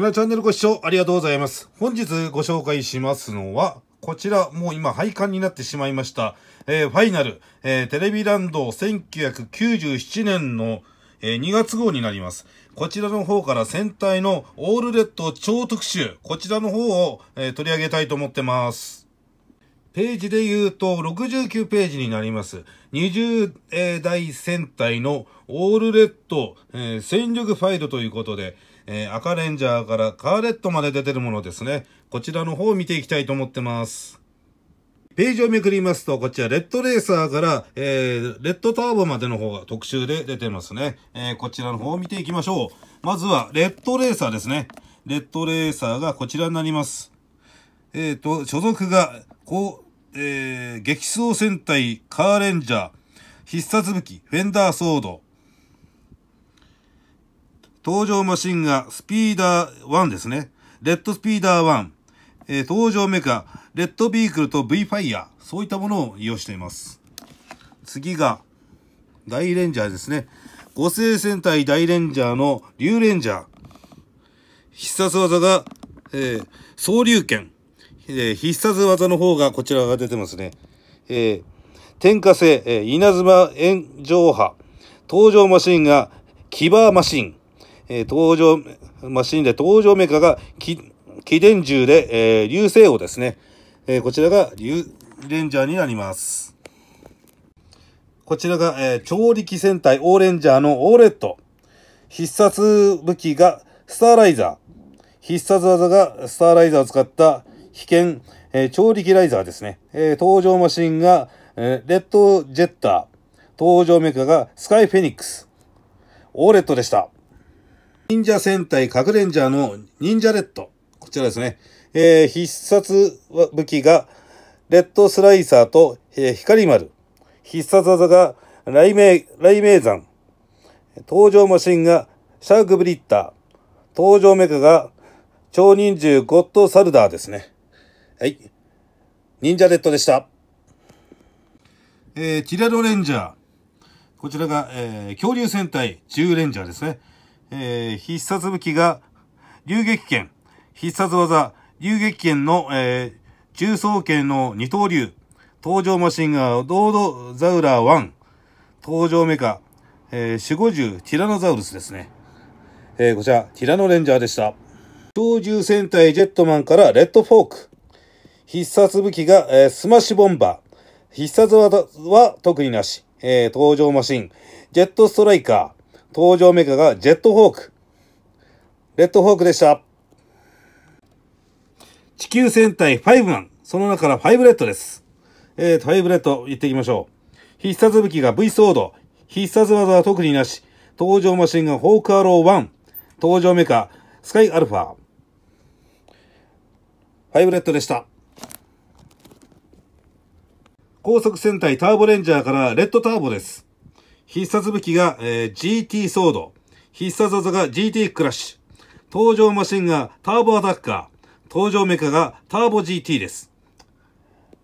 柳チャンネルご視聴ありがとうございます。本日ご紹介しますのは、こちら、もう今廃刊になってしまいました、えー、ファイナル、えー、テレビランド1997年の、えー、2月号になります。こちらの方から戦隊のオールレッド超特集、こちらの方を、え取り上げたいと思ってます。ページで言うと69ページになります。20代戦隊のオールレッド、え戦力ファイルということで、えー、赤レンジャーからカーレットまで出てるものですね。こちらの方を見ていきたいと思ってます。ページをめくりますと、こちら、レッドレーサーから、えー、レッドターボまでの方が特集で出てますね。えー、こちらの方を見ていきましょう。まずは、レッドレーサーですね。レッドレーサーがこちらになります。えっ、ー、と、所属が、こう、えー、激走戦隊、カーレンジャー、必殺武器、フェンダーソード、登場マシンがスピーダー1ですね。レッドスピーダー1。えー、登場メカ、レッドビークルと V ファイヤー。そういったものを利用しています。次が、大レンジャーですね。五星戦隊大レンジャーの竜レンジャー。必殺技が、えー、総竜剣。えー、必殺技の方がこちらが出てますね。えー、天下星、えー、稲妻炎上波。登場マシンが、キバーマシン。えー、登場、マシンで登場メーカーが、気電銃で、えー、流星王ですね。えー、こちらが、流、レンジャーになります。こちらが、えー、超力戦隊オーレンジャーのオーレット。必殺武器が、スターライザー。必殺技が、スターライザーを使った、危険、えー、超力ライザーですね。えー、登場マシンが、えー、レッドジェッター。登場メーカーが、スカイフェニックス。オーレットでした。忍者戦隊カクレンジャーの忍者レッド。こちらですね。えー、必殺武器が、レッドスライサーと、えー、光丸。必殺技が、雷鳴、雷鳴山。登場マシンが、シャークブリッター。登場メカが、超人獣ゴッドサルダーですね。はい。忍者レッドでした。えー、チラロレンジャー。こちらが、えー、恐竜戦隊、ジレンジャーですね。えー、必殺武器が流撃剣、必殺技、流撃剣の、えー、中層剣の二刀流、登場マシンガー、ロードザウラー1、登場メカ、えー、守護獣、ティラノザウルスですね。えー、こちら、ティラノレンジャーでした。超獣戦隊ジェットマンからレッドフォーク。必殺武器が、えー、スマッシュボンバー。必殺技は特になし。えー、登場マシン。ジェットストライカー。登場メーカーがジェットホーク。レッドホークでした。地球戦隊ファイブマン。その中からファイブレッドです。えーと、ブレッド行っていきましょう。必殺武器が V ソード。必殺技は特になし。登場マシンがホークアロー1。登場メカスカイアルファ。ファイブレッドでした。高速戦隊ターボレンジャーからレッドターボです。必殺武器が、えー、GT ソード。必殺技が GT クラッシュ。登場マシンがターボアタッカー。登場メカがターボ GT です。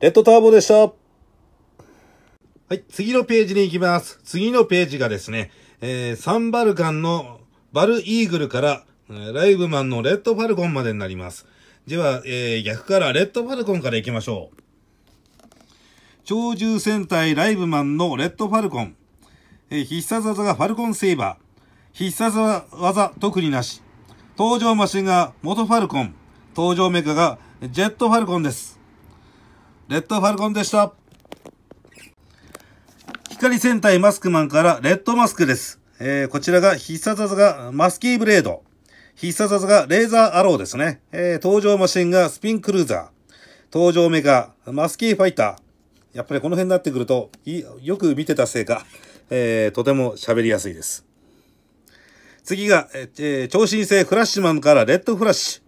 レッドターボでした。はい、次のページに行きます。次のページがですね、えー、サンバルカンのバルイーグルから、ライブマンのレッドファルコンまでになります。では、えー、逆からレッドファルコンから行きましょう。鳥獣戦隊ライブマンのレッドファルコン。え必殺技がファルコンセイバー。必殺技特になし。登場マシンが元ファルコン。登場メカがジェットファルコンです。レッドファルコンでした。光戦隊マスクマンからレッドマスクです。えー、こちらが必殺技がマスキーブレード。必殺技がレーザーアローですね。えー、登場マシンがスピンクルーザー。登場メカ、マスキーファイター。やっぱりこの辺になってくると、よく見てたせいか。えー、とても喋りやすいです。次が、えー、超新星フラッシュマンからレッドフラッシュ。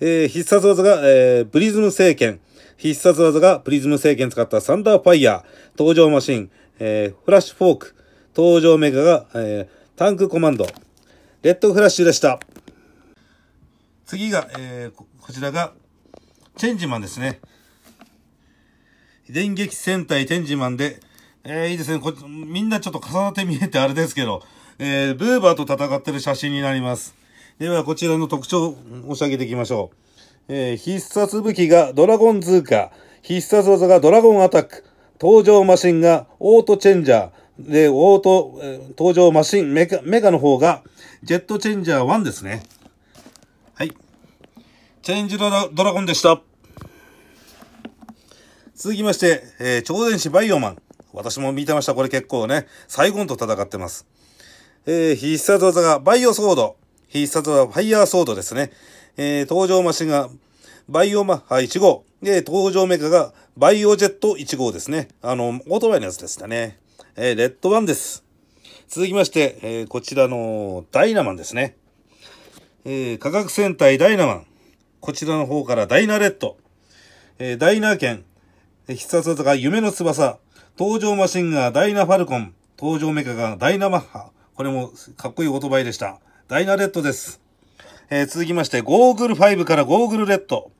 えー、必殺技が、えー、プリズム聖剣。必殺技がプリズム聖剣使ったサンダーファイヤー。登場マシン、えー、フラッシュフォーク。登場メガが、えー、タンクコマンド。レッドフラッシュでした。次が、えー、こちらが、チェンジマンですね。電撃戦隊チェンジマンで、えー、いいですね。こみんなちょっと重なって見えてあれですけど、えー、ブーバーと戦ってる写真になります。では、こちらの特徴を申し上げていきましょう。えー、必殺武器がドラゴンズーカ必殺技がドラゴンアタック、登場マシンがオートチェンジャー、で、オート、えー、登場マシン、メカ、メカの方が、ジェットチェンジャー1ですね。はい。チェンジドラドラゴンでした。続きまして、えー、超電子バイオマン。私も見てました。これ結構ね、サイゴンと戦ってます。えー、必殺技がバイオソード。必殺技はファイヤーソードですね。えー、登場マシンがバイオマッハ1号。で、登場メーカーがバイオジェット1号ですね。あの、オートバイのやつでしたね。えー、レッドワンです。続きまして、えー、こちらのダイナマンですね。えー、価格戦隊ダイナマン。こちらの方からダイナレッド。えー、ダイナー剣。必殺技が夢の翼。登場マシンがダイナファルコン、登場メカがダイナマッハ。これもかっこいいオートバイでした。ダイナレッドです。えー、続きまして、ゴーグル5からゴーグルレッド。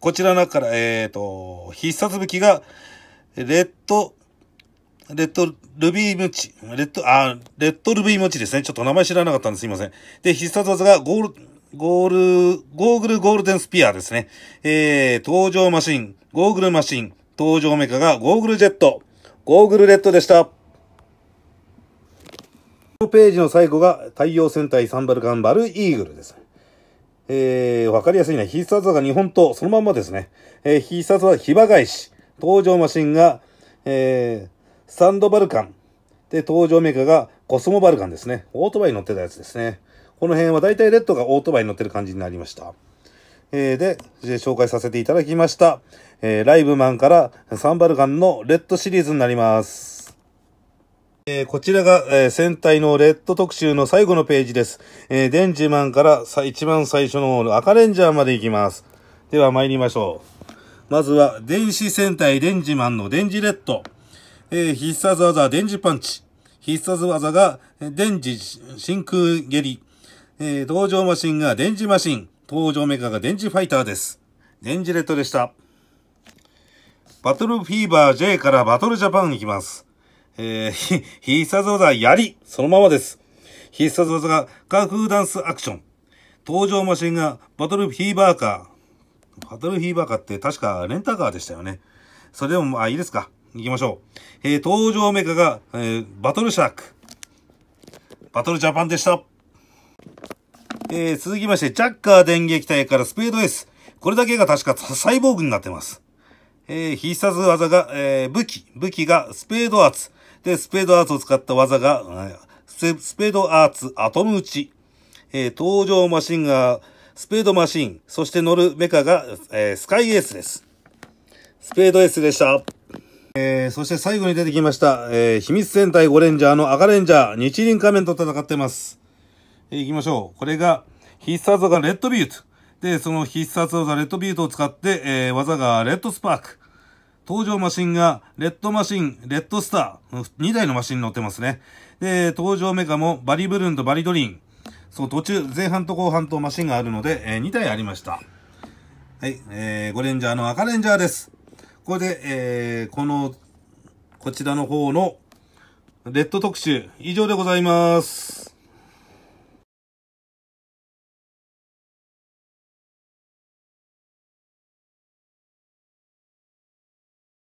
こちらの中から、えっ、ー、と、必殺武器が、レッド、レッドルビームチ、レッド、あ、レッドルビームチですね。ちょっと名前知らなかったんです。すいません。で、必殺技がゴール、ゴール、ゴーグルゴールデンスピアですね。えー、登場マシン、ゴーグルマシン、登場メカがゴーグルジェット。ゴーグルレッドでした。このページの最後が太陽戦隊サンバルカンバルイーグルです。えー、わかりやすいね。必殺技が日本刀、そのまんまですね。えー、必殺技、ヒバ返し。登場マシンが、えー、サンドバルカン。で、登場メーカーがコスモバルカンですね。オートバイに乗ってたやつですね。この辺は大体レッドがオートバイに乗ってる感じになりました。えー、で、紹介させていただきました、えー、ライブマンからサンバルガンのレッドシリーズになります。えー、こちらが、えー、戦隊のレッド特集の最後のページです。えー、デンジマンから一番最初の赤レンジャーまで行きます。では参りましょう。まずは、電子戦隊デンジマンのデンジレッド。えー、必殺技デンジパンチ。必殺技がデンジ真空蹴り。えー、場マシンがデンジマシン。登場メーカーが電磁ファイターです。電磁レッドでした。バトルフィーバー J からバトルジャパン行きます。えー、必殺技、槍そのままです。必殺技が、カーダンスアクション。登場マシンが、バトルフィーバーカー。バトルフィーバーカーって確かレンタカーでしたよね。それでも、あ、いいですか。行きましょう。えー、登場メーカーが、えー、バトルシャーク。バトルジャパンでした。えー、続きまして、ジャッカー電撃隊からスペードエース。これだけが確かサイボーグになってます。えー、必殺技が、えー、武器。武器がスペードアーツ。で、スペードアーツを使った技が、スペードアーツアトム打ち。えー、登場マシンが、スペードマシン。そして乗るメカが、えー、スカイエースです。スペードエースでした。えー、そして最後に出てきました、えー、秘密戦隊ゴレンジャーの赤レンジャー、日輪仮面と戦ってます。えー、行きましょう。これが、必殺技レッドビュート。で、その必殺技レッドビュートを使って、えー、技がレッドスパーク。登場マシンが、レッドマシン、レッドスター、2台のマシン乗ってますね。で、登場メカも、バリブルーンとバリドリン。そう、途中、前半と後半とマシンがあるので、えー、2体ありました。はい、えー、ゴレンジャーの赤レンジャーです。これで、えー、この、こちらの方の、レッド特集、以上でございます。